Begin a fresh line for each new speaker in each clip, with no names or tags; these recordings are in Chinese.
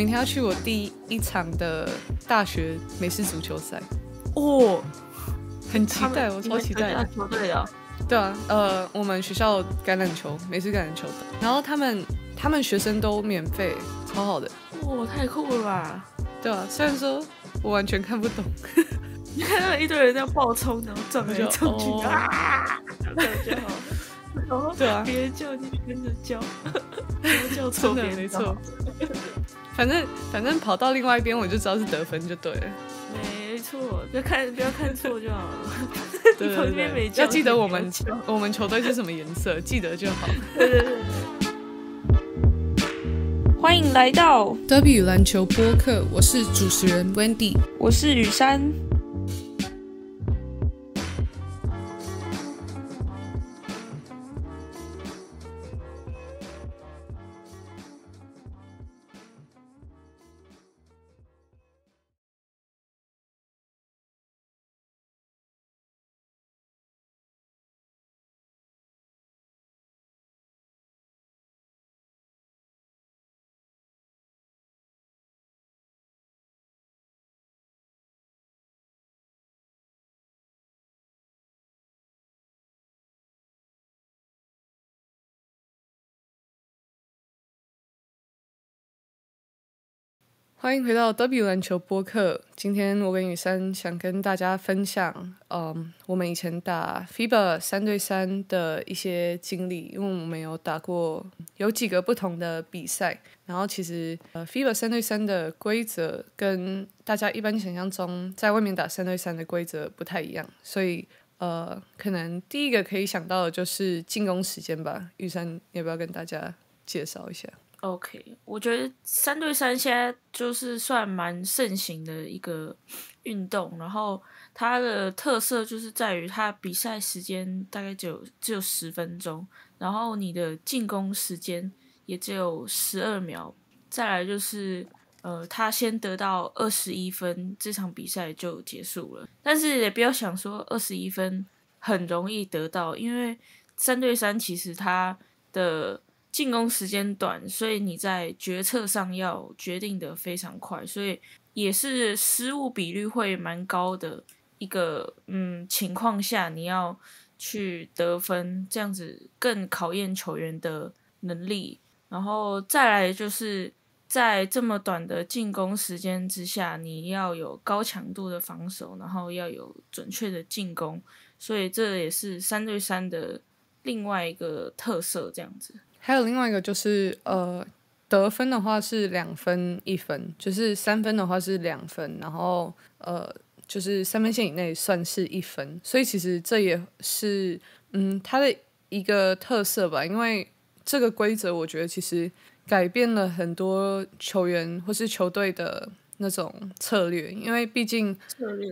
明天要去我第一场的大学美式足球赛，哦，很期待，我超期待。球队的，对啊，呃，我们学校橄榄球，美式橄榄球的。然后他们，他们学生都免费，超好的。哇，太酷了吧？对啊，虽然说我完全看不懂。
你看他一堆人在样爆冲，然后转就撞进去了。然后就，然后 别人叫你跟着叫，叫错别错。
反正反正跑到另外一边，我就知道是得分就对了。
没错，就看不要看错就好了。你跑那边没要记
得我们我们球队是什么颜色，记得就好。欢迎来到 W 篮球播客，我是主持人 Wendy，我是雨山。欢迎回到德比篮球播客。今天我跟雨山想跟大家分享，嗯，我们以前打 FIBA 三对三的一些经历，因为我们有打过有几个不同的比赛。然后其实，呃，FIBA 三对三的规则跟大家一般想象中在外面打三对三的规则不太一样，所以，呃，可能第一个可以想到的就是进攻时间吧。雨山要不要跟大家介绍一下？
OK，我觉得三对三现在就是算蛮盛行的一个运动，然后它的特色就是在于它比赛时间大概只有只有十分钟，然后你的进攻时间也只有十二秒，再来就是呃，他先得到二十一分，这场比赛就结束了。但是也不要想说二十一分很容易得到，因为三对三其实它的。进攻时间短，所以你在决策上要决定的非常快，所以也是失误比率会蛮高的一个嗯情况下，你要去得分，这样子更考验球员的能力。然后再来就是在这么短的进攻时间之下，你要有高强度的防守，然后要有准确的进攻，所以这也是三对三的另外一个特色，这样子。
还有另外一个就是，呃，得分的话是两分、一分，就是三分的话是两分，然后呃，就是三分线以内算是一分，所以其实这也是嗯它的一个特色吧。因为这个规则，我觉得其实改变了很多球员或是球队的那种策略，因为毕竟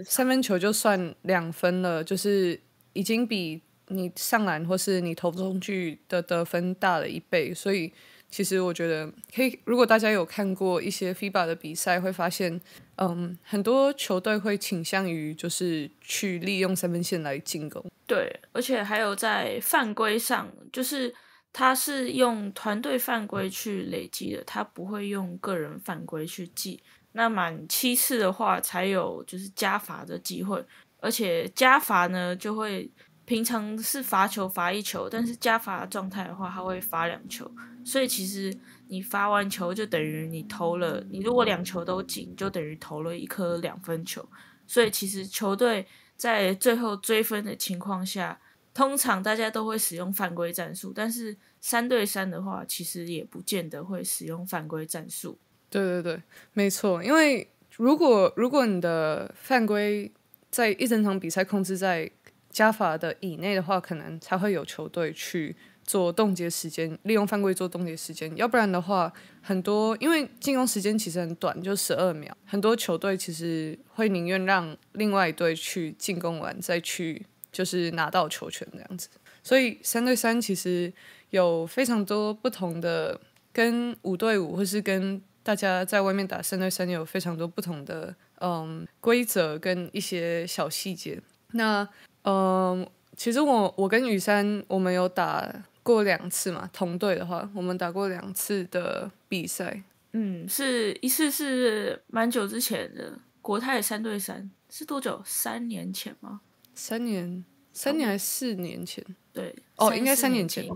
三分球就算两分了，就是已经比。你上篮或是你投中去的得分大了一倍，所以其实我觉得可以。如果大家有看过一些 FIBA 的比赛，会发现，嗯，很多球队会倾向于就是去利用三分线来进攻。
对，而且还有在犯规上，就是他是用团队犯规去累积的，他不会用个人犯规去记。那满七次的话，才有就是加罚的机会，而且加罚呢就会。平常是罚球罚一球，但是加罚状态的话，他会罚两球。所以其实你罚完球就等于你投了，你如果两球都进，就等于投了一颗两分球。所以其实球队在最后追分的情况下，通常大家都会使用犯规战术。但是三对三的话，其实也不见得会使用犯规战术。
对对对，没错，因为如果如果你的犯规在一整场比赛控制在。加法的以内的话，可能才会有球队去做冻结时间，利用犯规做冻结时间。要不然的话，很多因为进攻时间其实很短，就十二秒，很多球队其实会宁愿让另外一队去进攻完，再去就是拿到球权这样子。所以三对三其实有非常多不同的，跟五对五或是跟大家在外面打三对三有非常多不同的嗯规则跟一些小细节。那嗯，其实我我跟雨山我们有打过两次嘛，同队的话，我们打过两次的比赛。
嗯，是一次是蛮久之前的国泰三对三，是多久？三年前吗？
三年，三年还是四年前？
对，哦，应该三年前。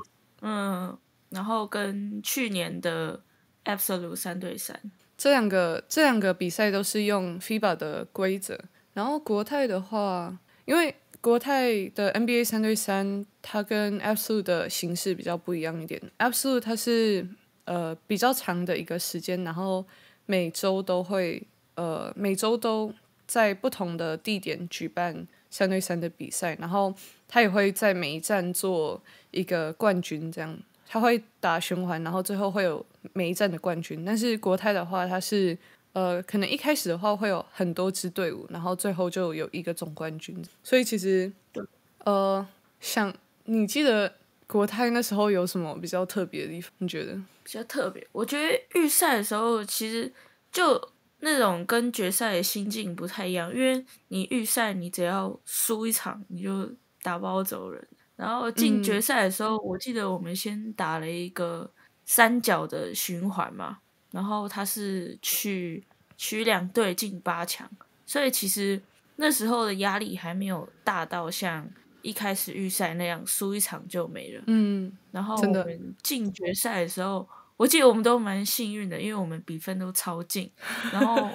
嗯，然后跟去年的 Absolute 三对三，
这两个这两个比赛都是用 FIBA 的规则。然后国泰的话，因为。国泰的 NBA 三对三，它跟 Absolute 的形式比较不一样一点。Absolute 它是呃比较长的一个时间，然后每周都会呃每周都在不同的地点举办三对三的比赛，然后它也会在每一站做一个冠军，这样它会打循环，然后最后会有每一站的冠军。但是国泰的话，它是。呃，可能一开始的话会有很多支队伍，然后最后就有一个总冠军。所以其实，呃，想你记得国泰那时候有什么比较特别的地方？你觉得
比较特别？我觉得预赛的时候其实就那种跟决赛的心境不太一样，因为你预赛你只要输一场你就打包走人，然后进决赛的时候，我记得我们先打了一个三角的循环嘛。然后他是去区两队进八强，所以其实那时候的压力还没有大到像一开始预赛那样输一场就没了。嗯，然后我们进决赛的时候，我记得我们都蛮幸运的，因为我们比分都超近，然后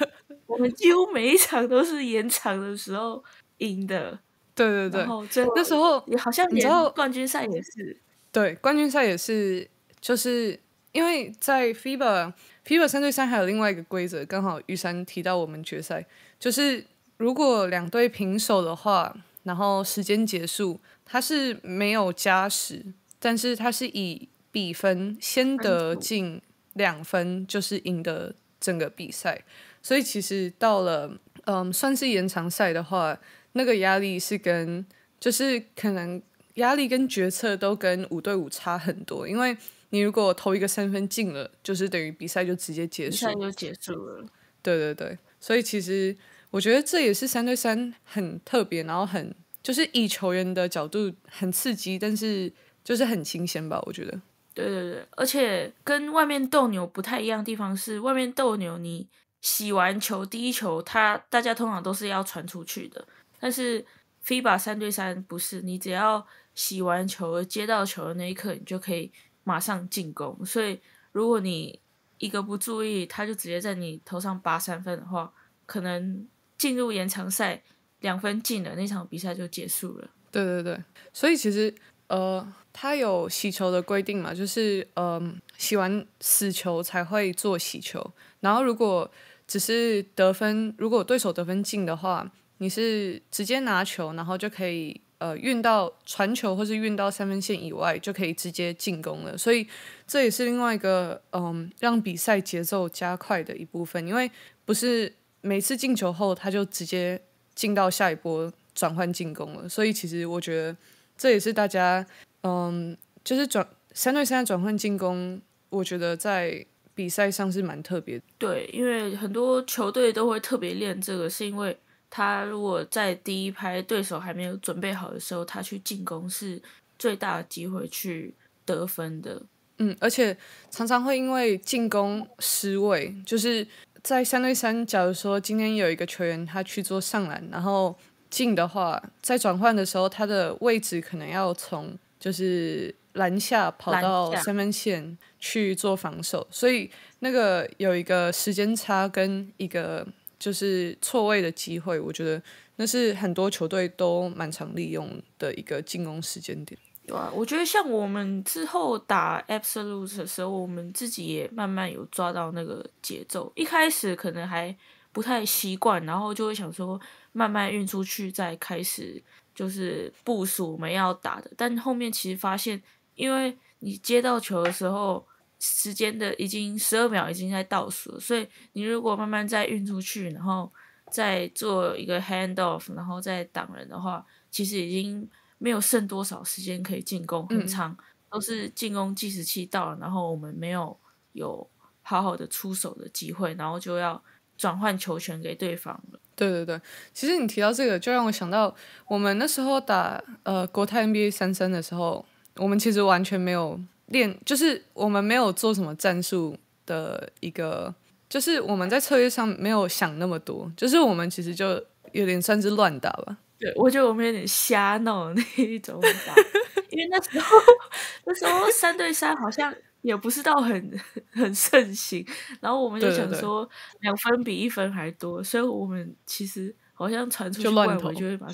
我们几乎每一场都是延长的时候赢的。对对对，然后那时候好像然后冠军赛也是
对冠军赛也是，就是因为在 FIBA。PUB 三对三还有另外一个规则，刚好玉山提到我们决赛，就是如果两队平手的话，然后时间结束，它是没有加时，但是它是以比分先得进两分就是赢得整个比赛，所以其实到了嗯算是延长赛的话，那个压力是跟就是可能压力跟决策都跟五对五差很多，因为。你如果投一个三分进了，就是等于比赛就直接结束，比赛就结束了。对对对，所以其实我觉得这也是三对三很特别，然后很就是以球员的角度很刺激，但是就是很新鲜吧？我觉得。
对对对，而且跟外面斗牛不太一样的地方是，外面斗牛你洗完球第一球，它大家通常都是要传出去的，但是 FIBA 三对三不是，你只要洗完球接到球的那一刻，你就可以。马上进攻，所以如果你一个不注意，他就直接在你头上拔三分的话，可能进入延长赛两分进了，那场比赛就结束了。
对对对，所以其实呃，他有洗球的规定嘛，就是嗯，洗完死球才会做洗球，然后如果只是得分，如果对手得分进的话，你是直接拿球，然后就可以。呃，运到传球或是运到三分线以外，就可以直接进攻了。所以这也是另外一个嗯，让比赛节奏加快的一部分。因为不是每次进球后他就直接进到下一波转换进攻了。所以其实我觉得这也是大家嗯，就是转三对三的转换进攻，我觉得在比赛上是蛮特别的。
对，因为很多球队都会特别练这个，是因为。他如果在第一拍对手还没有准备好的时候，他去进攻是最大的机会去得分的。
嗯，而且常常会因为进攻失位，就是在三对三，假如说今天有一个球员他去做上篮，然后进的话，在转换的时候，他的位置可能要从就是篮下跑到三分线去做防守，所以那个有一个时间差跟一个。就是错位的机会，我觉得那是很多球队都蛮
常利用的一个进攻时间点。对啊，我觉得像我们之后打 Absolute 的时候，我们自己也慢慢有抓到那个节奏。一开始可能还不太习惯，然后就会想说慢慢运出去，再开始就是部署我们要打的。但后面其实发现，因为你接到球的时候。时间的已经十二秒，已经在倒数，所以你如果慢慢再运出去，然后再做一个 hand off，然后再挡人的话，其实已经没有剩多少时间可以进攻，很长都是进攻计时器到了，然后我们没有有好好的出手的机会，然后就要转换球权给对方了。对对对，其实你提到这个，就让我
想到我们那时候打呃国泰 NBA 三三的时候，我们其实完全没有。练就是我们没有做什么战术的一个，就是我们在策略上没有想那么多，就是我们其实就有点算是乱打吧。
对，我觉得我们有点瞎闹那一种打 因为那时候 那时候三对三好像也不是到很 很盛行，然后我们就想说两分比一分还多，所以我们其实好像传出去乱投就会把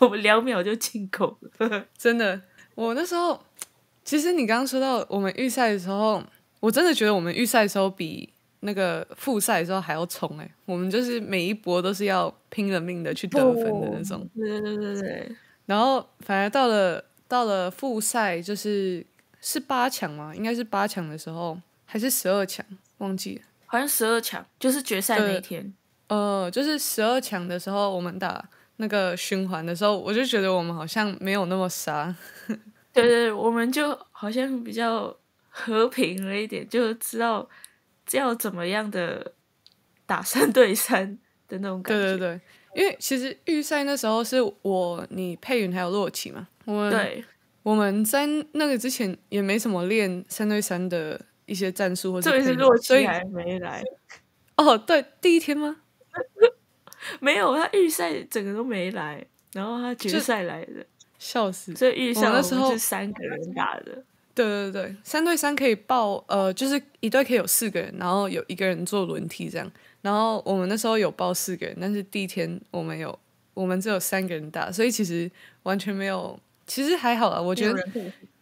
我们两秒就进口了。真的，我那时候。
其实你刚刚说到我们预赛的时候，我真的觉得我们预赛的时候比那个复赛的时候还要冲哎，我们就是每一波都是要拼了命的去得分的那种。对对对对。然后反而到了到了复赛，就是是八强吗？应该是八强的时候，还是十二强？忘记了，好像十二强就是决赛那一天。呃，就是十二强的时候，我们打那个
循环的时候，我就觉得我们好像没有那么杀。对对，我们就好像比较和平了一点，就知道要怎么样的打三对三的那种感觉。对对对，因为其实预赛那时
候是我、你、佩云还有洛奇嘛，我对我们在那个之前也没什么练三对三的一些战术或者。特别是洛奇还没来。
哦，对，第一天吗？没有，他预赛整个都没来，然后他决赛来了。笑死！所以预赛时候是三个人打的。
对对对，三对三可以报，呃，就是一队可以有四个人，然后有一个人坐轮梯这样。然后我们那时候有报四个人，但是第一天我们有，我们只有三个人打，所以其实完全没有，其实还好啦。我觉得，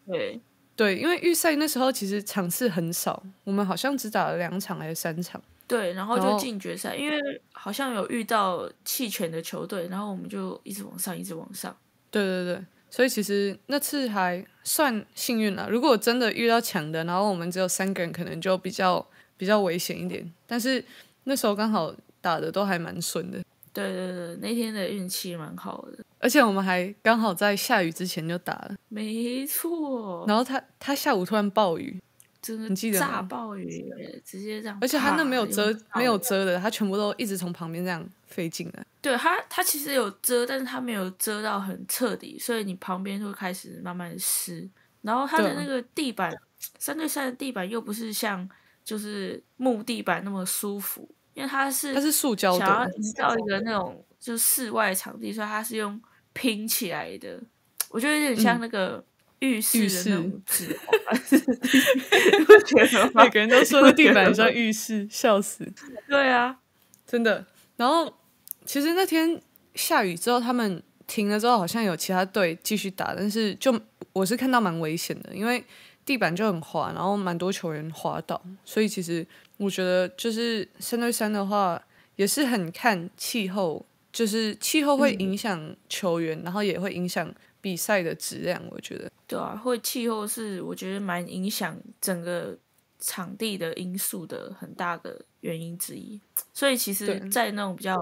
对对，因为预赛那时候其实场次很少，我们好像只打了两场还是三场。
对，然后就进决赛，因为好像有遇到弃权的球队，然后我们就一直往上，一直往上。
对对对，所以其实那次还算幸运了。如果真的遇到抢的，然后我们只有三个人，可能就比较比较危险一点。但是那时候刚好打的都还蛮顺的。
对对对，那天的运气蛮好的。
而且我们还刚好在下雨之前就打了。
没错。然后他
他下午突然暴雨。
真的，炸暴雨直接这样，而且他那没有遮，没有
遮的，他全部都一直从旁边这样飞进来。
对他，他其实有遮，但是他没有遮到很彻底，所以你旁边就会开始慢慢湿。然后他的那个地板，三对三的地板又不是像就是木地板那么舒服，因为它是它是塑胶的，想要营造一个那种就是室外场地，所以它是用拼起来的，我觉得有点像那个。浴室那种 纸滑，觉得每个人都说在地板上浴
室，笑死。对啊，真的。然后其实那天下雨之后，他们停了之后，好像有其他队继续打，但是就我是看到蛮危险的，因为地板就很滑，然后蛮多球员滑倒。所以其实我觉得，就是三对三的话，也是很看气候，就是气候会影响球员，然后也会影响。比赛的质量，我觉得对啊，
会气候是我觉得蛮影响整个场地的因素的很大的原因之一。所以其实，在那种比较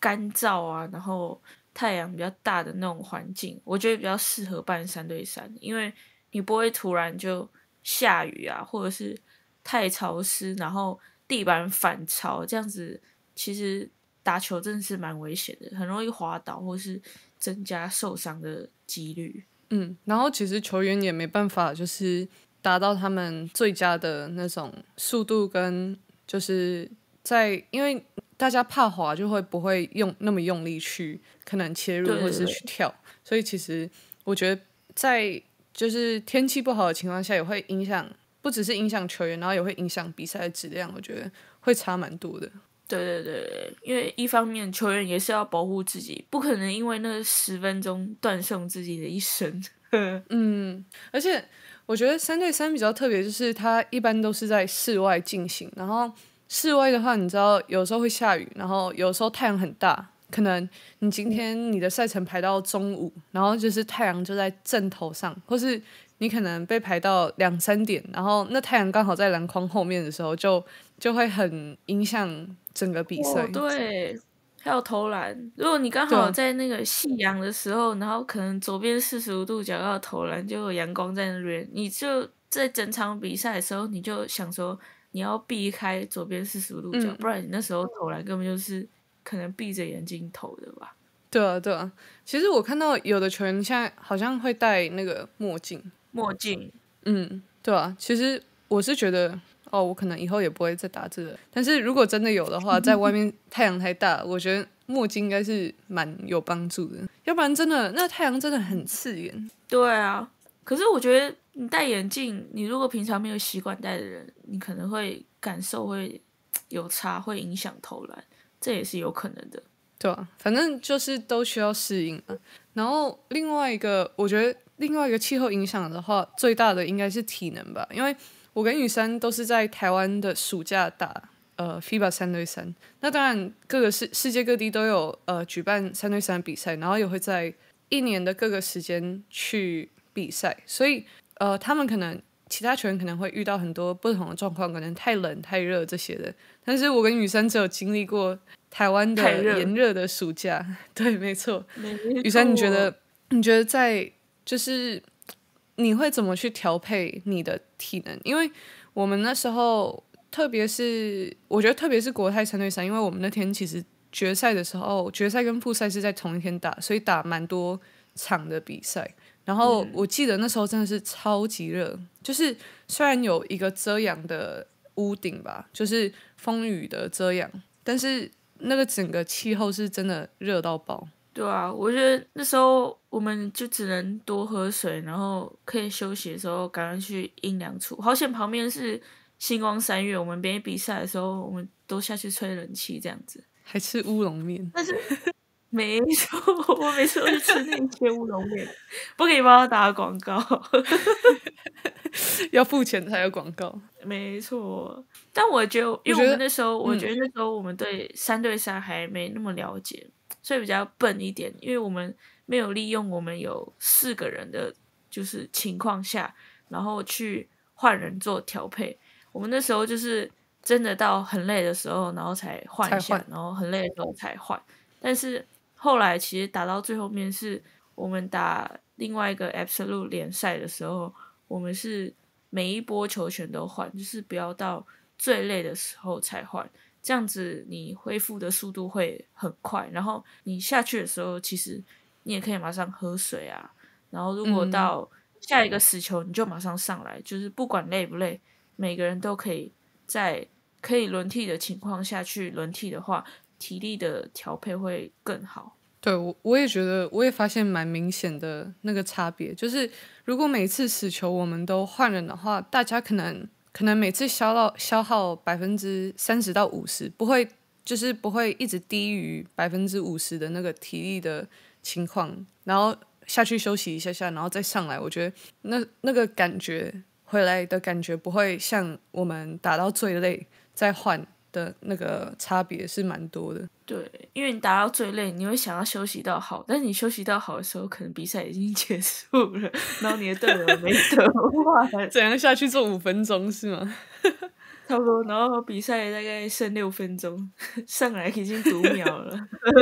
干燥啊，然后太阳比较大的那种环境，我觉得比较适合半山对山，因为你不会突然就下雨啊，或者是太潮湿，然后地板反潮这样子，其实打球真的是蛮危险的，很容易滑倒，或是。增加受伤的几率。嗯，然后其实球员也没办法，就是
达到他们最佳的那种速度跟就是在，因为大家怕滑，就会不会用那么用力去可能切入或是去跳。所以其实我觉得，在就是天气不好的情况下，也会影响，不只是影响球员，然后也会影响比赛的质量。我觉得会差蛮
多的。对对对因为一方面球员也是要保护自己，不可能因为那十分钟断送自己的一生。嗯，而且我觉得
三对三比较特别，就是它一般都是在室外进行，然后室外的话，你知道有时候会下雨，然后有时候太阳很大，可能你今天你的赛程排到中午，然后就是太阳就在正头上，或是。你可能被排到两三点，然后那太阳刚好在篮筐后面的时候，就就会很影
响整个比赛。对，还有投篮，如果你刚好在那个夕阳的时候，然后可能左边四十五度角要投篮，就有阳光在那边，你就在整场比赛的时候，你就想说你要避开左边四十五度角，不然你那时候投篮根本就是可能闭着眼睛投的吧。
对啊，对啊，其实我看到有的球员现在好像会戴那个墨镜。墨镜，嗯，对啊，其实我是觉得，哦，我可能以后也不会再打字了。但是如果真的有的话，在外面 太阳太大，我觉得墨镜应该是蛮有帮助的。
要不然真的，那太阳真的很刺眼。对啊，可是我觉得你戴眼镜，你如果平常没有习惯戴的人，你可能会感受会有差，会影响投篮，这也是有可能的。
对啊，反正就是都需要适应。然后另外一个，我觉得。另外一个气候影响的话，最大的应该是体能吧。因为我跟雨山都是在台湾的暑假打呃 FIBA 三对三，那当然各个世世界各地都有呃举办三对三比赛，然后也会在一年的各个时间去比赛。所以呃，他们可能其他球员可能会遇到很多不同的状况，可能太冷、太热这些的。但是我跟雨山只有经历过台湾的炎热的暑假。对，没错。雨山，你觉得？你觉得在？就是你会怎么去调配你的体能？因为我们那时候，特别是我觉得，特别是国泰三对三，因为我们那天其实决赛的时候，决赛跟复赛是在同一天打，所以打蛮多场的比赛。然后我记得那时候真的是超级热，就是虽然有一个遮阳的屋顶吧，就是风雨的遮阳，但是那个整个气候是真的热到爆。
对啊，我觉得那时候我们就只能多喝水，然后可以休息的时候赶快去阴凉处。好险旁边是星光三月，我们边比赛的时候，我们都下去吹冷气这样子。还吃乌龙面？但是没错，我次都去吃那些乌龙面，不可以帮他打广告，要付钱才有广告。没错，但我觉得，因为我们那时候，我觉得那时候我们对三对三还没那么了解。所以比较笨一点，因为我们没有利用我们有四个人的，就是情况下，然后去换人做调配。我们那时候就是真的到很累的时候，然后才换，一下，然后很累的时候才换。但是后来其实打到最后面是，我们打另外一个 Absolute 联赛的时候，我们是每一波球全都换，就是不要到最累的时候才换。这样子你恢复的速度会很快，然后你下去的时候，其实你也可以马上喝水啊。然后如果到下一个死球，你就马上上来，就是不管累不累，每个人都可以在可以轮替的情况下去轮替的话，体力的调配会更好。
对，我我也觉得，我也发现蛮明显的那个差别，就是如果每次死球我们都换人的话，大家可能。可能每次消耗消耗百分之三十到五十，不会就是不会一直低于百分之五十的那个体力的情况，然后下去休息一下下，然后再上来，我觉得那那个感觉回来的感觉不会像我们打到最累再换。的那个差别是蛮多的，
对，因为你打到最累，你会想要休息到好，但你休息到好的时候，可能比赛已经结束了，然后你的队友没得 怎样下去做五分钟是吗？不多，然后比赛大概剩六分钟，上来已经读秒了，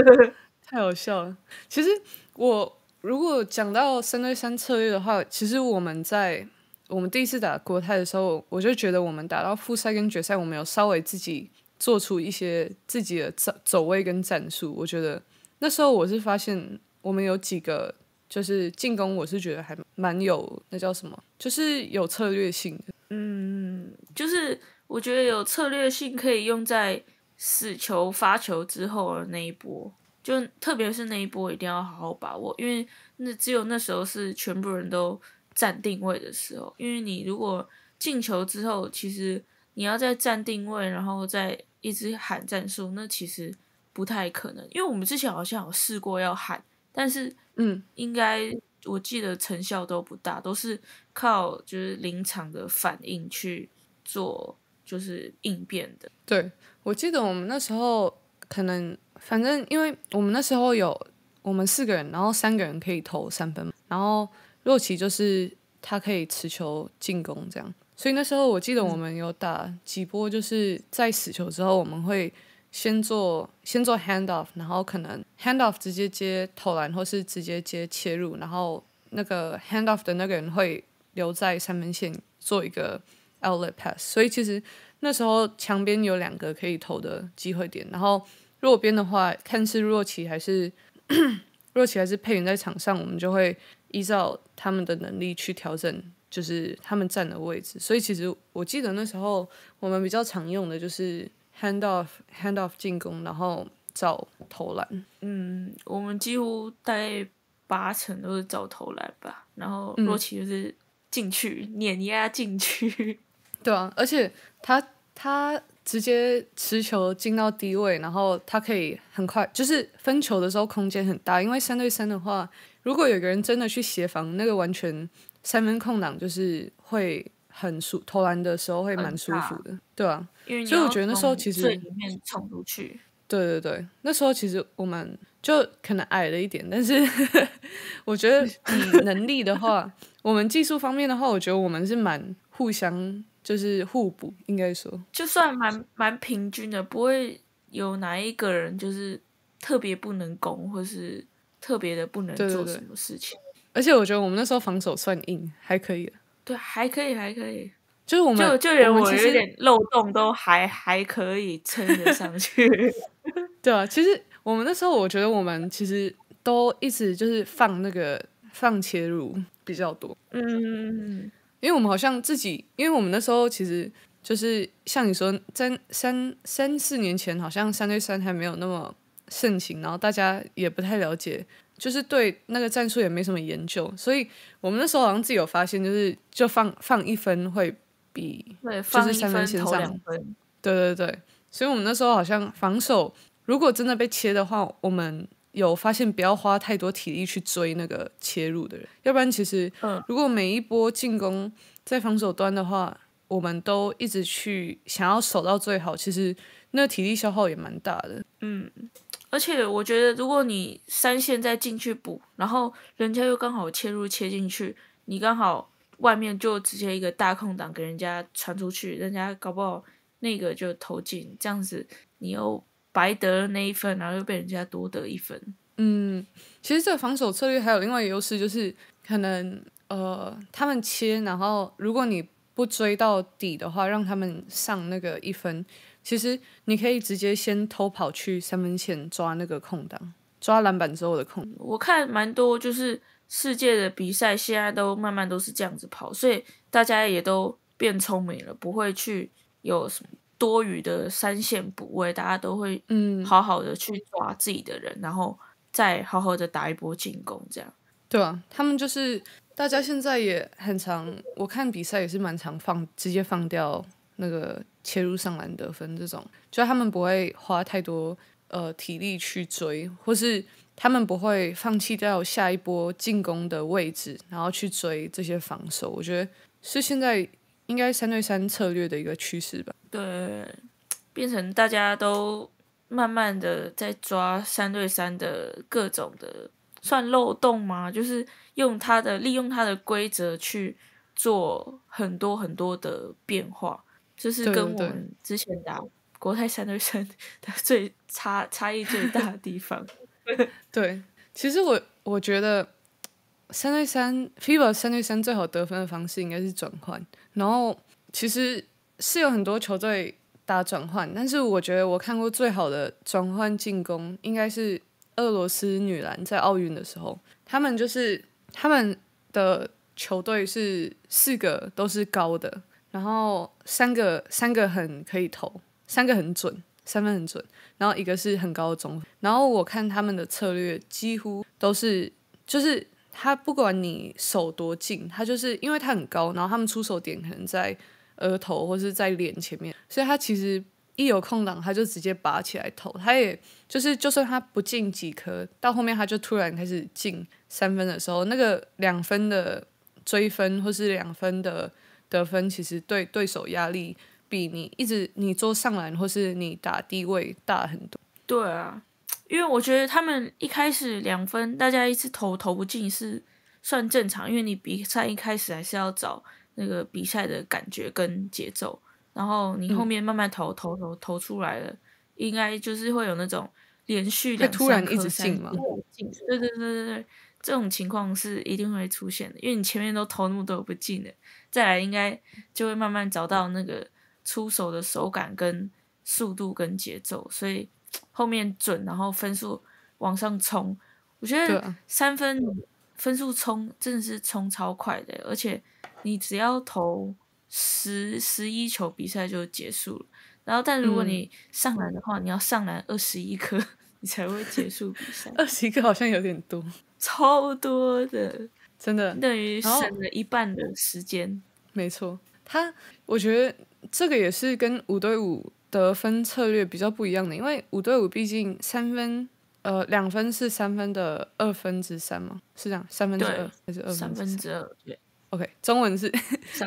太好笑了。其实
我如果讲到三对三策略的话，其实我们在我们第一次打国泰的时候，我就觉得我们打到复赛跟决赛，我们有稍微自己。做出一些自己的走走位跟战术，我觉得那时候我是发现我们有几个就是进攻，我是觉得还蛮有那叫什么，就是有策略性的。
嗯，就是我觉得有策略性可以用在死球发球之后的那一波，就特别是那一波一定要好好把握，因为那只有那时候是全部人都站定位的时候。因为你如果进球之后，其实。你要在站定位，然后再一直喊战术，那其实不太可能，因为我们之前好像有试过要喊，但是嗯，应该我记得成效都不大，都是靠就是临场的反应去做就是应变的。对，我记得我
们那时候可能反正因为我们那时候有我们四个人，然后三个人可以投三分，然后若琪就是他可以持球进攻这样。所以那时候我记得我们有打几波，就是在死球之后，我们会先做先做 hand off，然后可能 hand off 直接接投篮，或是直接接切入，然后那个 hand off 的那个人会留在三分线做一个 u l l e t pass。所以其实那时候墙边有两个可以投的机会点，然后弱边的话，看是若琪还是 若琪还是佩云在场上，我们就会依照他们的能力去调整。就是他们站的位置，所以其实我记得那时候我们比较常用的就是 hand off
hand off 进攻，然后找投篮。嗯，我们几乎大概八成都是找投篮吧，然后洛奇就是进去碾压进去。对啊，而且他他直接持球进
到低位，然后他可以很快，就是分球的时候空间很大，因为三对三的话，如果有个人真的去协防，那个完全。三分空档就是会很舒投篮的时候会蛮舒服的，对啊，因为所以我觉得那时候其实最里面冲出去，对对对，那时候其实我们就可能矮了一点，但是 我觉得能力的话，我们技术方面的话，我觉得我们是蛮互相就是互补，应该说
就算蛮蛮平均的，不会有哪一个人就是特别不能攻，或是特别的不能做什么事情。
而且我觉得我们那时候防守算硬，还可以
对，还可以，还可以。就是我们，就就我有其实漏洞都还还可以撑得上去。
对啊，其实我们那时候，我觉得我们其实都一直就是放那个放切入比较多。嗯，因为我们好像自己，因为我们那时候其实就是像你说，三三三四年前好像三对三还没有那么盛行，然后大家也不太了解。就是对那个战术也没什么研究，所以我们那时候好像自己有发现，就是就放放一分会比
就是三分线上，
对对对。所以我们那时候好像防守，如果真的被切的话，我们有发现不要花太多体力去追那个切入的人，要不然其实，如果每一波进攻在防守端的话，我们都一直去想要守到最好，其实那体力消耗也蛮大的，
嗯。而且我觉得，如果你三线再进去补，然后人家又刚好切入切进去，你刚好外面就直接一个大空档给人家传出去，人家搞不好那个就投进，这样子你又白得了那一分，然后又被人家多得一分。
嗯，其实这个防守策略还有另外一个优势，就是可能呃他们切，然后如果你不追到底的话，让他们上那个一分。其实你可以直接
先偷跑
去三分线抓那个空档，抓篮板之后的空。我
看蛮多就是世界的比赛，现在都慢慢都是这样子跑，所以大家也都变聪明了，不会去有什么多余的三线补位，大家都会嗯好好的去抓自己的人，然后再好好的打一波进攻，这样。
对啊，他们就是大家现在也很常，我看比赛也是蛮常放，直接放掉那个。切入上篮得分这种，就他们不会花太多呃体力去追，或是他们不会放弃掉下一波进攻的位置，然后去追这些防守。我觉得是现在应该三对三策略的一个趋势吧。
对，变成大家都慢慢的在抓三对三的各种的算漏洞吗？就是用它的利用它的规则去做很多很多的变化。就是跟我们之前打国泰三对三 的最差差异最大的地方。对，其实我我觉
得三对三，FIBA 三对三最好得分的方式应该是转换。然后其实是有很多球队打转换，但是我觉得我看过最好的转换进攻，应该是俄罗斯女篮在奥运的时候，他们就是他们的球队是四个都是高的。然后三个三个很可以投，三个很准，三分很准。然后一个是很高中。然后我看他们的策略几乎都是，就是他不管你手多近，他就是因为他很高，然后他们出手点可能在额头或是在脸前面，所以他其实一有空档他就直接拔起来投。他也就是就算他不进几颗，到后面他就突然开始进三分的时候，那个两分的追分或是两分的。得分其实对对手压力比你一直你做上篮或是你打低位大很多。
对啊，因为我觉得他们一开始两分，大家一直投投不进是算正常，因为你比赛一开始还是要找那个比赛的感觉跟节奏，然后你后面慢慢投投投投出来了，应该就是会有那种连续的突然一直进嘛，对对对对对，这种情况是一定会出现的，因为你前面都投那么多不进的。再来应该就会慢慢找到那个出手的手感跟速度跟节奏，所以后面准，然后分数往上冲。我觉得三分分数冲真的是冲超快的，而且你只要投十十一球比赛就结束了。然后，但如果你上篮的话，你要上篮二十一颗，你才会结束比赛。二十一颗好像有点多，超多的。真的等于省了一半的时间，没错。
他我觉得这个也是跟五对五得分策略比较不一样的，因为五对五毕竟三分，呃，两分是三分的二分之三嘛，是这样，三分之二还是二分之二？对，OK，中文是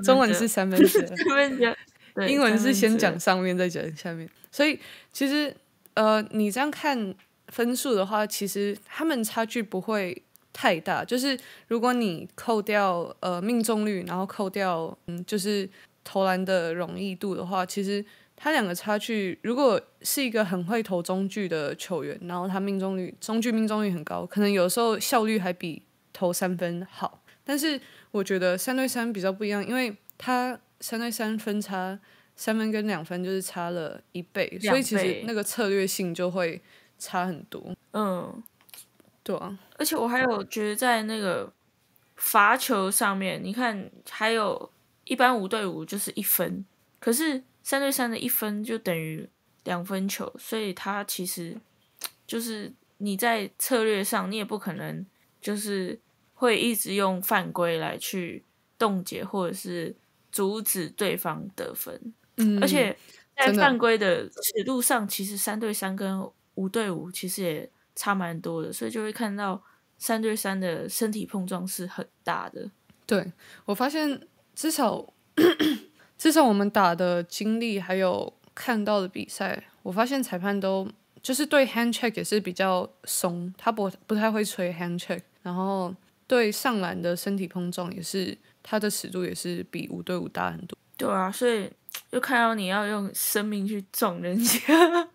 中文是三分之二，三分之二。
英文是先讲上
面再讲下面，所以其实呃，你这样看分数的话，其实他们差距不会。太大，就是如果你扣掉呃命中率，然后扣掉嗯就是投篮的容易度的话，其实他两个差距，如果是一个很会投中距的球员，然后他命中率中距命中率很高，可能有时候效率还比投三分好。但是我觉得三对三比较不一样，因为他三对三分差三分跟两分就是差了一倍，所以其实那个策略
性就会差很多。嗯。对，啊，而且我还有觉得在那个罚球上面，你看，还有一般五对五就是一分，可是三对三的一分就等于两分球，所以他其实 就是你在策略上，你也不可能就是会一直用犯规来去冻结或者是阻止对方得分。嗯，而且在犯规的尺度上，其实三对三跟五对五其实也。差蛮多的，所以就会看到三对三的身体碰撞是很大的。
对我
发现，至少
至少我们打的经历还有看到的比赛，我发现裁判都就是对 hand check 也是比较松，他不不太会吹 hand check，然后对上篮的身体碰撞也是他的尺度也是比五对五大很多。
对啊，所以就看到你要用生命去撞人家，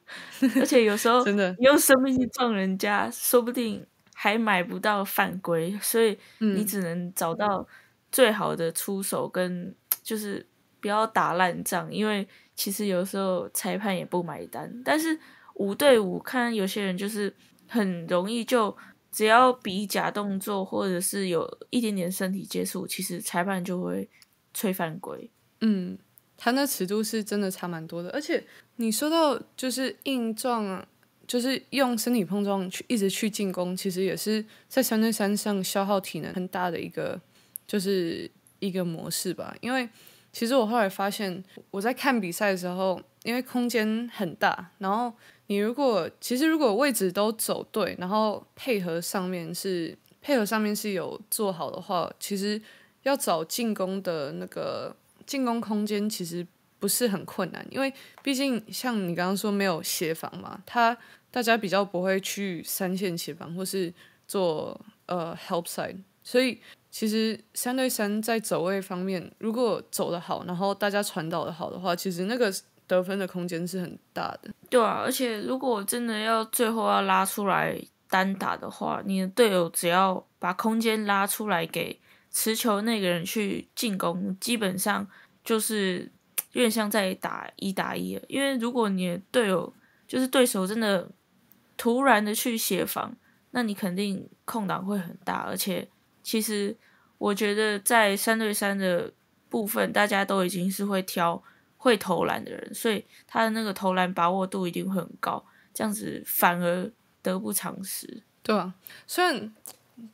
而且有时候的用生命去撞人家，说不定还买不到犯规，所以你只能找到最好的出手，跟就是不要打烂仗，因为其实有时候裁判也不买单。但是五对五，看有些人就是很容易就只要比假动作，或者是有一点点身体接触，其实裁判就会吹犯规。嗯，他那尺度是真的差蛮多的，而且你说到就是硬
撞，就是用身体碰撞去一直去进攻，其实也是在三对三上消耗体能很大的一个，就是一个模式吧。因为其实我后来发现，我在看比赛的时候，因为空间很大，然后你如果其实如果位置都走对，然后配合上面是配合上面是有做好的话，其实要找进攻的那个。进攻空间其实不是很困难，因为毕竟像你刚刚说没有协防嘛，他大家比较不会去三线协防或是做呃 help side，所以其实三对三在走位方面，如果走得好，然后大家传导的好的话，其实那个得分的空间是很大的。
对啊，而且如果真的要最后要拉出来单打的话，你的队友只要把空间拉出来给。持球那个人去进攻，基本上就是有点像在打一打一了。因为如果你的队友就是对手真的突然的去协防，那你肯定空档会很大。而且，其实我觉得在三对三的部分，大家都已经是会挑会投篮的人，所以他的那个投篮把握度一定会很高。这样子反而得不偿失，对啊，虽然。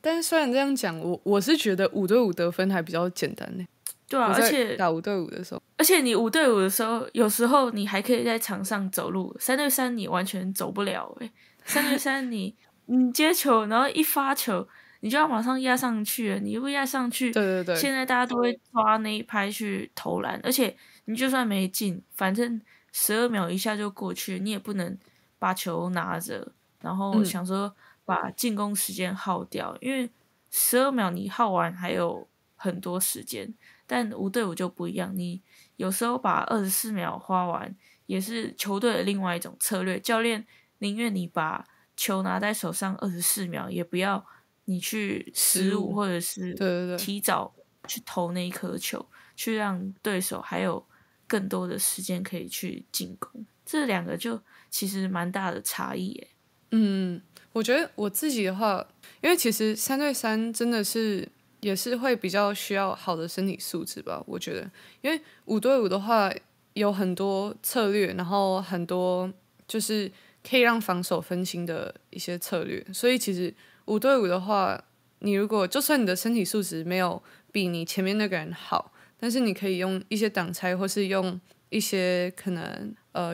但是虽
然这样讲，我我是觉得五对五得分还比较简单呢。对啊，而且打五对五
的时候，而且你五对五的时候，有时候你还可以在场上走路。三对三你完全走不了哎，三对三你 你接球，然后一发球，你就要马上压上去。你不压上去，对对对。现在大家都会抓那一拍去投篮，而且你就算没进，反正十二秒一下就过去，你也不能把球拿着，然后想说。把进攻时间耗掉，因为十二秒你耗完还有很多时间，但无队伍就不一样。你有时候把二十四秒花完，也是球队的另外一种策略。教练宁愿你把球拿在手上二十四秒，也不要你去十五或者是提早去投那一颗球，去让对手还有更多的时间可以去进攻。这两个就其实蛮大的差异，哎，嗯。我觉得我自己的话，因为其实三对三
真的是也是会比较需要好的身体素质吧。我觉得，因为五对五的话有很多策略，然后很多就是可以让防守分心的一些策略。所以其实五对五的话，你如果就算你的身体素质没有比你前面那个人好，但是你可以用一些挡拆，或是用一些可能呃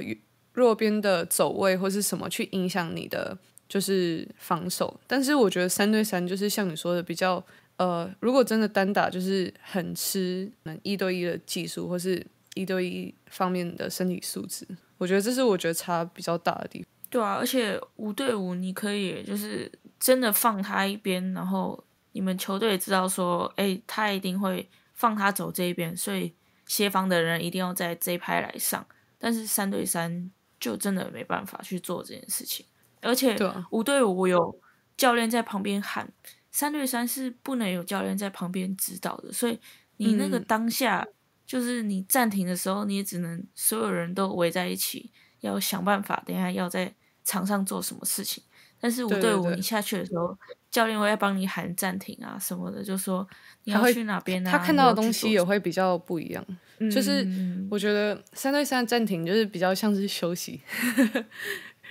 弱边的走位，或是什么去影响你的。就是防守，但是我觉得三对三就是像你说的比较呃，如果真的单打就是很吃能一对一的技术或是一对一方面的身体素质，我觉得这是我觉得差比较大的地方。
对啊，而且五对五你可以就是真的放他一边，然后你们球队知道说，哎，他一定会放他走这一边，所以协防的人一定要在这一拍来上。但是三对三就真的没办法去做这件事情。而且五对五有教练在旁边喊，三对三是不能有教练在旁边指导的，所以你那个当下就是你暂停的时候，你也只能所有人都围在一起，要想办法，等下要在场上做什么事情。但是五队五你下去的时候，教练会要帮你喊暂停啊什么的，就说你要去哪边啊。他看到的东西也会比较不一样，就是
我觉得三对三暂停就是比较像是休息。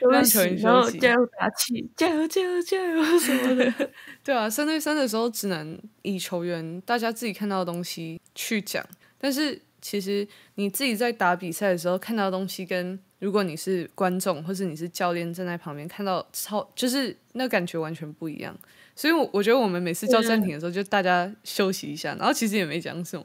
让球员休加油
打气，加油，加油，加油什么的。对啊，三对三的时候只能以球员大家自己看到的东西去讲，但是其实你自己在打比赛的时候看到的东西，跟如果你是观众或是你是教练站在旁边看到，超就是那感觉完全不一样。所以我我觉得我们每次叫暂停的时候，就大家休息一下，然后其实也没讲什么，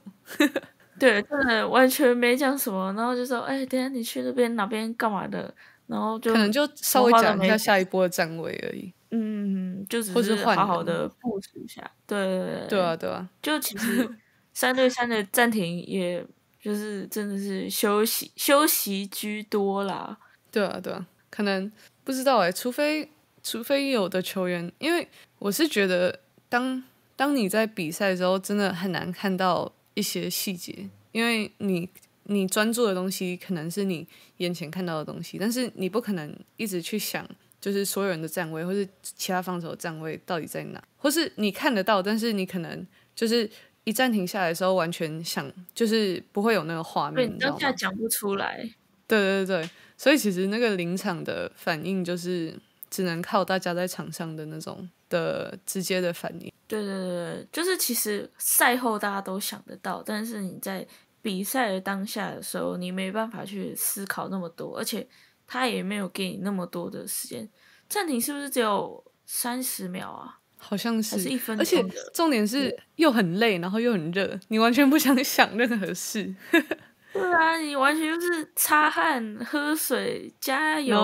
对，真的完全没讲什么，然后就说：“哎，等下你去那边哪边干嘛的？”然后就可能就稍微讲一下下
一波的站位而已。
嗯，就只是好好的部署一下。对对对，对啊对啊。就其实 三对三的暂停，也就是真的是休息休息居多啦。对啊对啊，可能
不知道哎，除非除非有的球员，因为我是觉得当当你在比赛的时候，真的很难看到一些细节，因为你。你专注的东西可能是你眼前看到的东西，但是你不可能一直去想，就是所有人的站位，或是其他防守站位到底在哪，或是你看得到，但是你可能就是一暂停下来的时候，完全想就是不会有那个画面，你当下
讲不出来。
对对对所以其实那个临场的反应就是只能靠大家在场上的那种的直接的反应。
对对对，就是其实赛后大家都想得到，但是你在。比赛当下的时候，你没办法去思考那么多，而且他也没有给你那么多的时间。暂停是不是只有三十秒啊？
好像是，是一分钟。而且重点是又很累，然后又很热，你完全不想想任何事。
对啊，你完全就是擦汗、喝水、加油，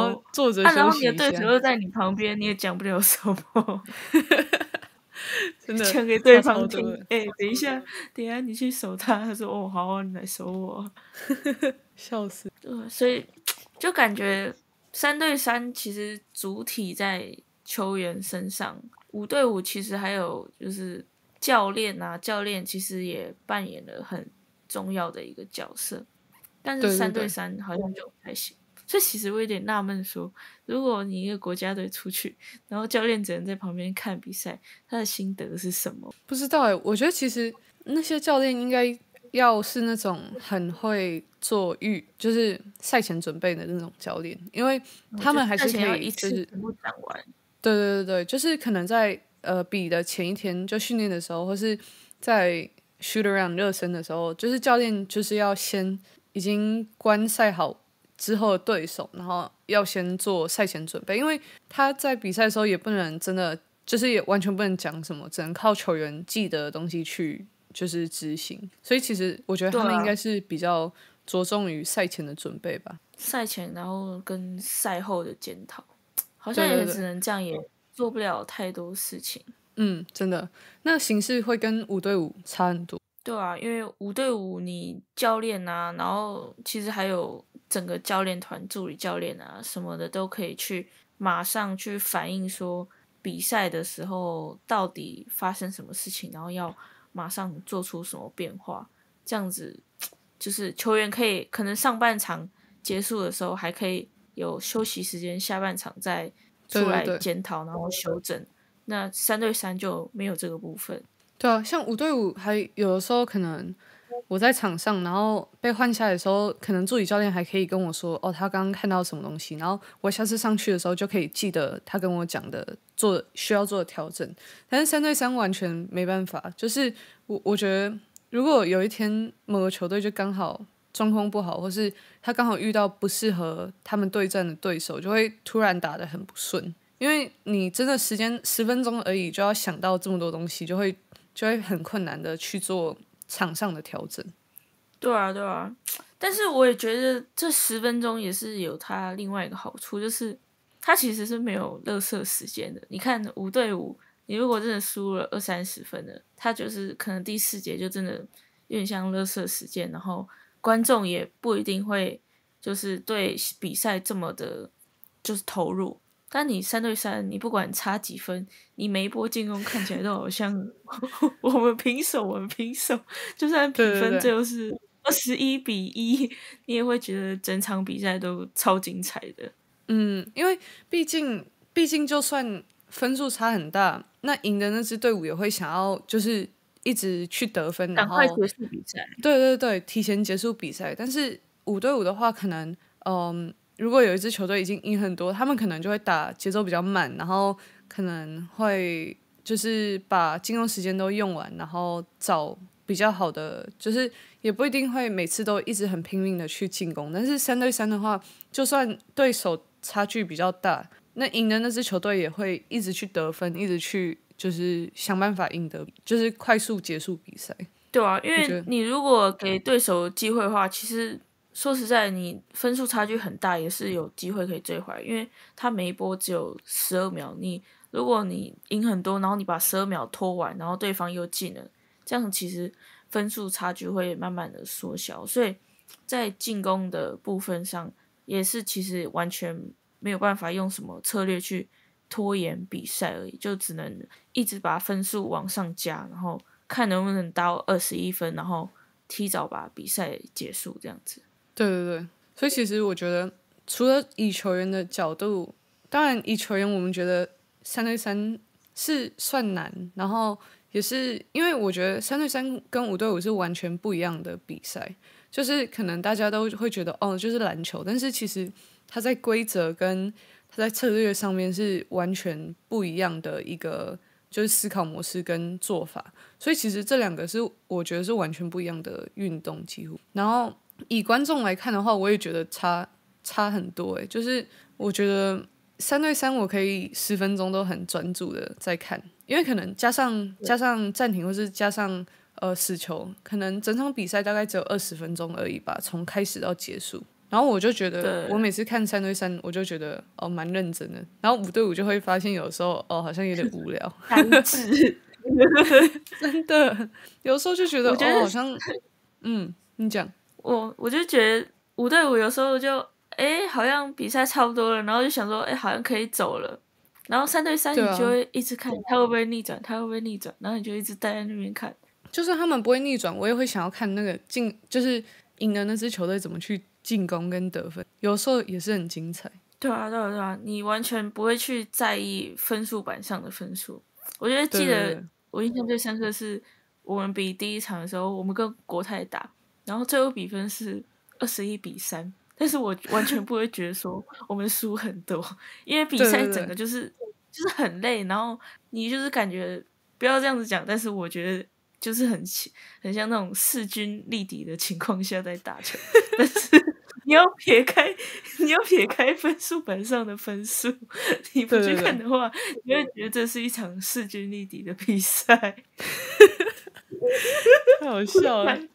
然后你的对手又在你旁边，你也讲不了什么。唱 给对方听，哎，等一下，等一下，你去守他。他说：“哦，好，你来守我。”笑死。对，所以就感觉三对三其实主体在球员身上，五对五其实还有就是教练啊，教练其实也扮演了很重要的一个角色，但是三对三好像就不太行。这其实我有点纳闷，说如果你一个国家队出去，然后教练只能在旁边看比赛，他的心得是什么？
不知道哎，我觉得其实那些教练应该要是那种很会做预，就是赛前准备的那种教练，因为他们还是可以就是
讲完。
对对对对，就是可能在呃比的前一天就训练的时候，或是在 shoot around 热身的时候，就是教练就是要先已经观赛好。之后的对手，然后要先做赛前准备，因为他在比赛的时候也不能真的，就是也完全不能讲什么，只能靠球员记得东西去就是执行。所以其实我觉得他们应该是比较
着重于赛前的准备吧，赛前然后跟赛后的检讨，好像也只能这样，也做不了太多事情。
嗯，真的，那形式会跟五对五差很多。
对啊，因为五对五，你教练啊，然后其实还有整个教练团、助理教练啊什么的，都可以去马上去反映说比赛的时候到底发生什么事情，然后要马上做出什么变化。这样子就是球员可以可能上半场结束的时候还可以有休息时间，下半场再出来检讨，然后修整。那三对三就没有这个部分。
对啊，像五对五，还有的时候可能我在场上，然后被换下来的时候，可能助理教练还可以跟我说：“哦，他刚刚看到什么东西。”然后我下次上去的时候就可以记得他跟我讲的做需要做的调整。但是三对三完全没办法，就是我我觉得，如果有一天某个球队就刚好状况不好，或是他刚好遇到不适合他们对战的对手，就会突然打的很不顺，因为你真的时间十分钟而已，就要想到这么多东西，就会。就会很困难的去做场上的调整。
对啊，对啊，但是我也觉得这十分钟也是有它另外一个好处，就是它其实是没有热色时间的。你看五对五，你如果真的输了二三十分的，它就是可能第四节就真的有点像热色时间，然后观众也不一定会就是对比赛这么的，就是投入。但你三对三，你不管差几分，你每一波进攻看起来都好像，我们平手，我们平手，就算比分最后是二十一比一，你也会觉得整场比赛都超精彩的。
嗯，因为毕竟，毕竟就算分数差很大，那赢的那支队伍也会想要就是一直去得分，然后快结束比赛。对对对，提前结束比赛。但是五对五的话，可能嗯。如果有一支球队已经赢很多，他们可能就会打节奏比较慢，然后可能会就是把进攻时间都用完，然后找比较好的，就是也不一定会每次都一直很拼命的去进攻。但是三对三的话，就算对手差距比较大，那赢的那支球队也会一直去得分，一直去就是想办法赢得，就是快速结束比赛。
对啊，因为你如果给对手机会的话，其实。说实在，你分数差距很大，也是有机会可以追回，来，因为他每一波只有十二秒，你如果你赢很多，然后你把十二秒拖完，然后对方又进了，这样其实分数差距会慢慢的缩小，所以在进攻的部分上，也是其实完全没有办法用什么策略去拖延比赛而已，就只能一直把分数往上加，然后看能不能到二十一分，然后提早把比赛结束这样子。对对对，所以其实我觉得，除了以球员的角
度，当然以球员，我们觉得三对三是算难，然后也是因为我觉得三对三跟五对五是完全不一样的比赛，就是可能大家都会觉得哦，就是篮球，但是其实它在规则跟它在策略上面是完全不一样的一个就是思考模式跟做法，所以其实这两个是我觉得是完全不一样的运动，几乎然后。以观众来看的话，我也觉得差差很多哎。就是我觉得三对三，我可以十分钟都很专注的在看，因为可能加上加上暂停，或是加上呃死球，可能整场比赛大概只有二十分钟而已吧，从开始到结束。然后我就觉得，我每次看三对三，我就觉得哦蛮认真的。然后五对五就会发现，有时候哦好像有点无聊，单质，
真的有时候就觉得我好像，
嗯，你讲。
我我就觉得五对五有时候就哎好像比赛差不多了，然后就想说哎好像可以走了，然后三对三你就会一直看他会不会逆转，他会不会逆转，然后你就一直待在那边看。
就算他们不会逆转，我也会想要看那个进，就是赢的那支球队怎么去进攻跟得分，有时候也是很精彩。
对啊对啊对啊，你完全不会去在意分数板上的分数。我觉得记得我印象最深刻是，我们比第一场的时候，我们跟国泰打。然后最后比分是二十一比三，但是我完全不会觉得说我们输很多，因为比赛整个就是就是很累，然后你就是感觉不要这样子讲，但是我觉得就是很很像那种势均力敌的情况下在打球，但是你要撇开你要撇开分数本上的分数，你不去看的话，你会觉得是一场势均力敌的比赛，太好笑了。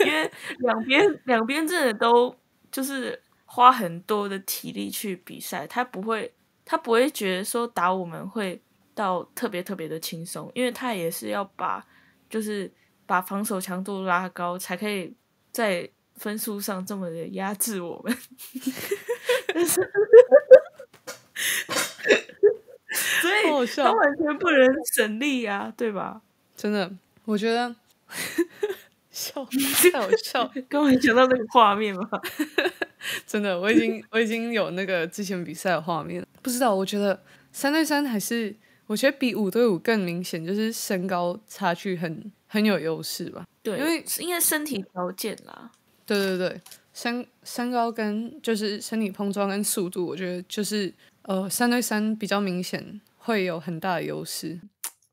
因为两边两边真的都就是花很多的体力去比赛，他不会他不会觉得说打我们会到特别特别的轻松，因为他也是要把就是把防守强度拉高，才可以在分数上这么的压制我们。所以他完全不能省力呀，对吧？
真的，我觉得。笑 太好笑！刚刚想到那个画面吗？真的，我已经我已经有那个之前比赛的画面。不知道，我觉得三对三还是我觉得比五对五更明显，就是身高差距很很有优势吧？
对，因为因为身体条件啦。
对对对，身身高跟就是身体碰撞跟速度，我觉得就是
呃三对三比较明显会有
很大的优势。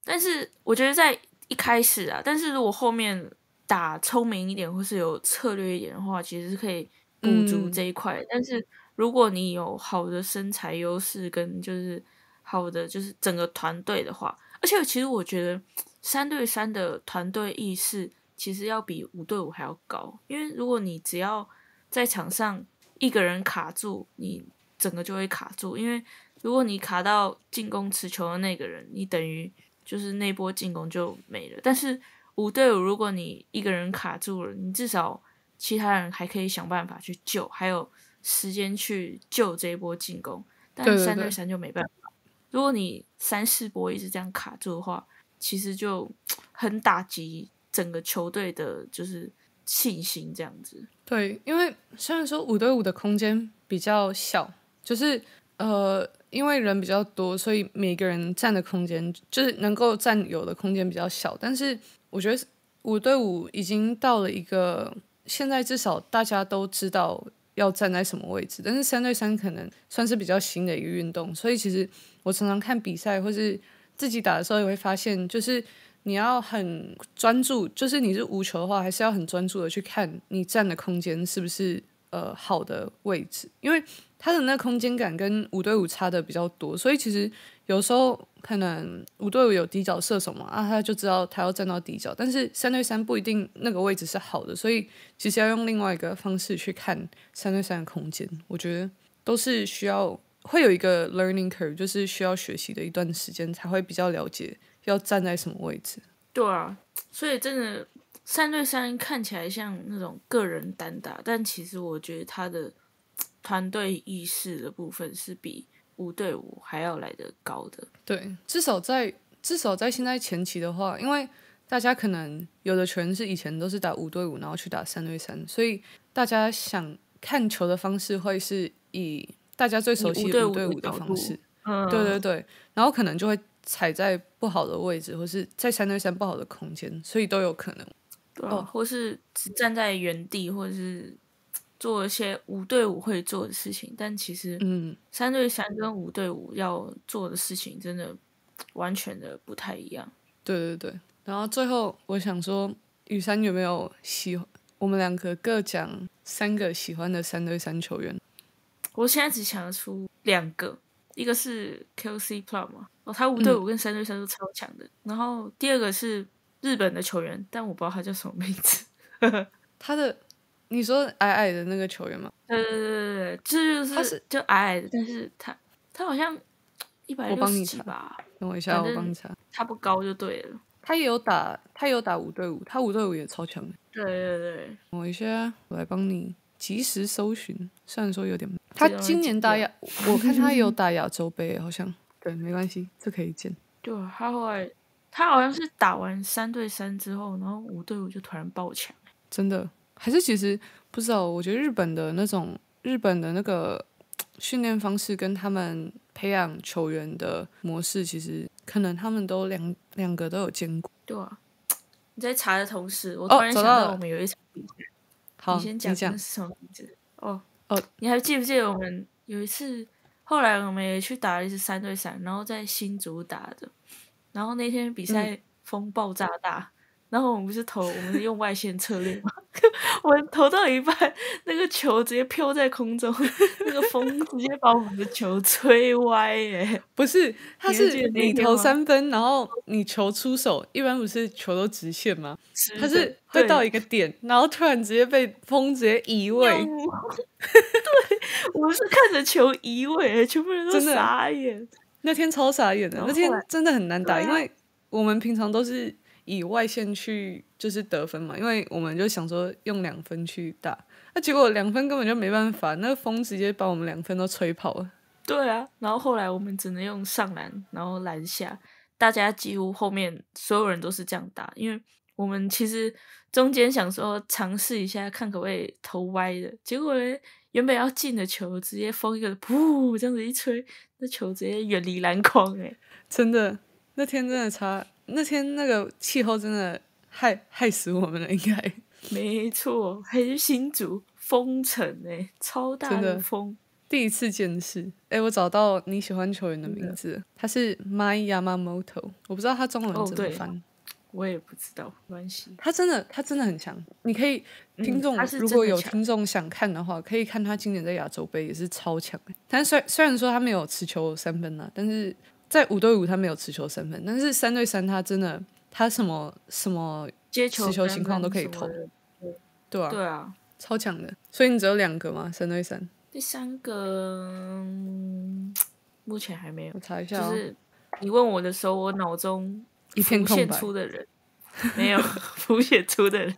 但是我觉得在一开始啊，但是如果后面。打聪明一点，或是有策略一点的话，其实是可以补足这一块。但是如果你有好的身材优势，跟就是好的就是整个团队的话，而且其实我觉得三对三的团队意识其实要比五对五还要高，因为如果你只要在场上一个人卡住，你整个就会卡住。因为如果你卡到进攻持球的那个人，你等于就是那波进攻就没了。但是五对五，如果你一个人卡住了，你至少其他人还可以想办法去救，还有时间去救这波进攻。但三对三就没办法。如果你三四波一直这样卡住的话，其实就很打击整个球队的就是信心这样子。对，因为虽然说五对五的空间比较小，就是呃，
因为人比较多，所以每个人占的空间就是能够占有的空间比较小，但是。我觉得五对五已经到了一个，现在至少大家都知道要站在什么位置，但是三对三可能算是比较新的一个运动，所以其实我常常看比赛或是自己打的时候，也会发现，就是你要很专注，就是你是无球的话，还是要很专注的去看你站的空间是不是呃好的位置，因为它的那空间感跟五对五差的比较多，所以其实。有时候可能五对五有底角射手嘛啊，他就知道他要站到底角，但是三对三不一定那个位置是好的，所以其实要用另外一个方式去看三对三的空间。我觉得都是需要会有一个 learning curve，就是需要学习的一段时间才会比较了解要站在什么位置。
对啊，所以真的三对三看起来像那种个人单打，但其实我觉得他的团队意识的部分是比。五对五还要来的高的，
对，至少在至少在现在前期的话，因为大家可能有的全是以前都是打五对五，然后去打三对三，所以大家想看球的方式会是以大家最熟悉的五对五的方式，嗯，对对对，然后可能就会踩在不好的位置，或是，在三对三不好的空间，所以都有可能，哦，
或是只站在原地，或者是。做一些五对五会做的事情，但其实嗯，三对三跟五对五要做的事情真的完全的不太一样。对对对，然后最后我想说，雨山有没有喜？我们两个各讲
三个喜欢的三对三球员。
我现在只想得出两个，一个是 Q C Plus 嘛，哦，他五对五跟三对三都超强的。然后第二个是日本的球员，但我不知道他叫什么名字，他的。你说
矮矮的那个球员吗？
呃，对对对，这就是他是就矮矮的，但是他他好像一百六七吧。等我一下，我帮你查。他不高就对了。他
也有打，他有打五对五，他五对五也超强。
对对对，
等我一下，我来帮你及时搜寻。虽然说有点，他今年打亚，我看他有 打亚洲杯，好像对，没关系，这可以见。
就他后来，他好像是打完三对三之后，然后五对五就突然爆强。
真的。还
是其实不
知道，我觉得日本的那种日本的那个训练方式跟他们培养球员的模式，其实可能他们都两两个都有兼顾。
对啊，你在查的同时，我突然想到我们有一场比赛，好，你先讲是什么名字？哦哦，你还记不记得我们有一次后来我们也去打了一次三对三，然后在新竹打的，然后那天比赛风爆炸大。然后我们不是投，我们用外线策略嘛。我投到一半，那个球直接飘在空中，那个风直接把我们的球吹歪耶！不是，他是你投三分，然后你球出手，一般
不是球都直线吗？他是会到一个点，然后突然直接被风直接移位。对，我是看着球移位，全部人都傻眼。那天超傻眼的，那天真的很难打，因为我们平常都是。以外线去就是得分嘛，因为我们就想说用两分去打，那结果两分根本就没办法，那风直接把我们两分都吹跑了。
对啊，然后后来我们只能用上篮，然后篮下，大家几乎后面所有人都是这样打，因为我们其实中间想说尝试一下看可不可以投歪的，结果呢，原本要进的球直接风一个噗这样子一吹，那球直接远离篮筐哎，真的那天真的差。那天那个
气候真的害害死我们了，应该。
没错，还是新竹风城哎，超大的风，
第一次见识。哎，我找到你喜欢球员的名字，他是 My Yamamoto，我不知道他中文怎么翻。
我也不知道，没关系。他
真的，他真的很强。你可以听众如果有听众想看的话，可以看他今年在亚洲杯也是超强但虽虽然说他没有持球三分啊，但是。在五对五，他没有持球身份，但是三对三，他真的他什么什么接球持球情况都可以投，对啊，对啊，超强的。所以你只有两个吗？三对三？
第三个目前还没有，我查一下。就是你问我的时候，我脑中一片空白。没有 浮现出的人，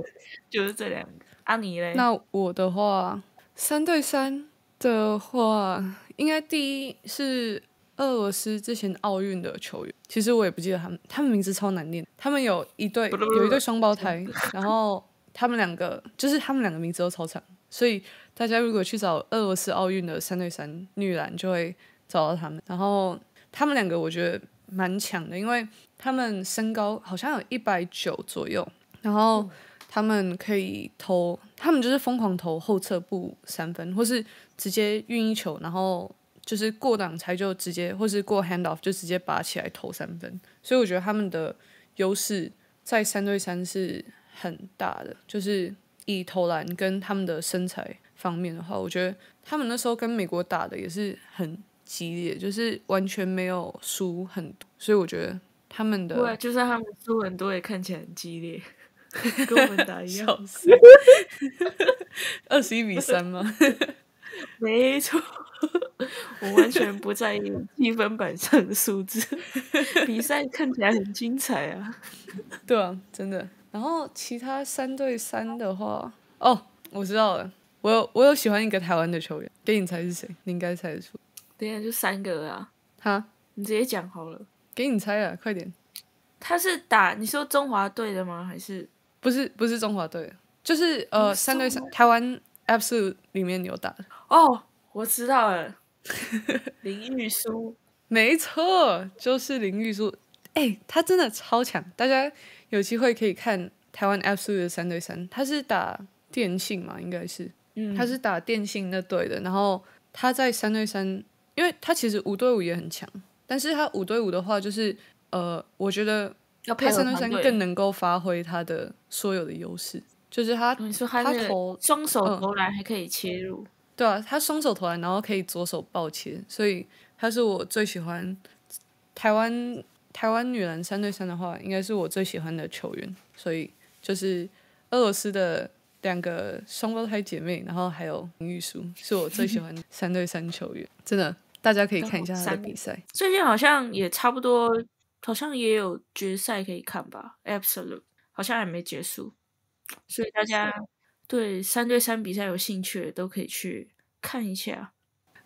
就是这两个。阿尼嘞？那我的
话，三对三的话，应该第一是。俄罗斯之前奥运的球员，其实我也不记得他们，他们名字超难念。他们有一对，有一对双胞胎，然后他们两个就是他们两个名字都超长，所以大家如果去找俄罗斯奥运的三对三女篮，就会找到他们。然后他们两个我觉得蛮强的，因为他们身高好像有一百九左右，然后他们可以投，他们就是疯狂投后撤步三分，或是直接运一球，然后。就是过挡拆就直接，或是过 hand off 就直接拔起来投三分，所以我觉得他们的优势在三对三是很大的。就是以投篮跟他们的身材方面的话，我觉得他们那时候跟美国打的也是很激烈，就是完全没有输很多。所以我觉得他们的，对，
就算他们输很多也看起来很激烈，跟我们打一样。二十一比三吗？没错，我完全不在意积分板上的数字。比赛看起来很精彩啊，
对啊，真的。然后其他三对三的话，哦，我知道了，我有我有喜欢一个台湾的球员，给你猜是谁？你应该猜得出。
等下就三个啊，哈，你直接讲好了，给你猜啊，快点。他是打你说中华队的吗？还是不是不是中华队，
就是呃三
对三台湾。
Absolute 里面有打哦，我知道了，
林玉书，
没错，就是林玉书。哎，他真的超强，大家有机会可以看台湾 Absolute 的三对三，他是打电信嘛，应该是，嗯，他是打电信那队的，然后他在三对三，因为他其实五对五也很强，但是他五对五的话，就是呃，我觉得要拍三对三更能够发挥他的所有的优势。就是他，他投双手投篮还可以切入。对啊，他双手投篮，然后可以左手抱切，所以他是我最喜欢台湾台湾女篮三对三的话，应该是我最喜欢的球员。所以就是俄罗斯的两个双胞胎姐妹，然后还有林玉书，是我最喜欢 三对三球员。真的，大家可以看一下他的比赛。
最近好像也差不多，好像也有决赛可以看吧？Absolute 好像还没结束。所以大家对三对三比赛有兴趣的都可以去看一下。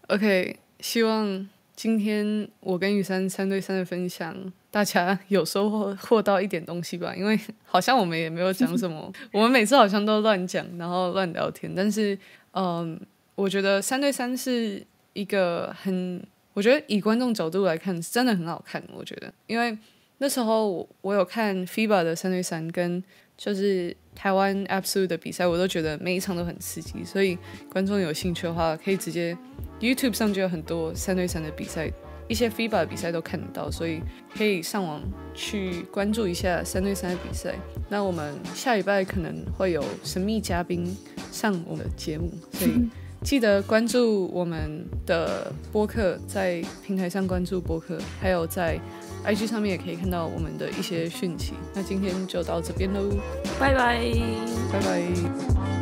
OK，希望今
天我跟雨山三对三的分享，大家 有收获到一点东西吧。因为 好像我们也没有讲什么，我们每次好像都乱讲，然后乱聊天。但是，嗯，我觉得三对三是一个很，我觉得以观众角度来看真的很好看。我觉得，因为那时候我我有看 FIBA 的三对三跟。就是台湾 Absolute 的比赛，我都觉得每一场都很刺激，所以观众有兴趣的话，可以直接 YouTube 上就有很多三对三的比赛，一些 FIBA 的比赛都看得到，所以可以上网去关注一下三对三的比赛。那我们下礼拜可能会有神秘嘉宾上我们的节目，所以。记得关注我们的播客，在平台上关注播客，还有在 IG 上面也可以看到我们的一些讯息。那今天就到这边喽，拜拜，拜拜。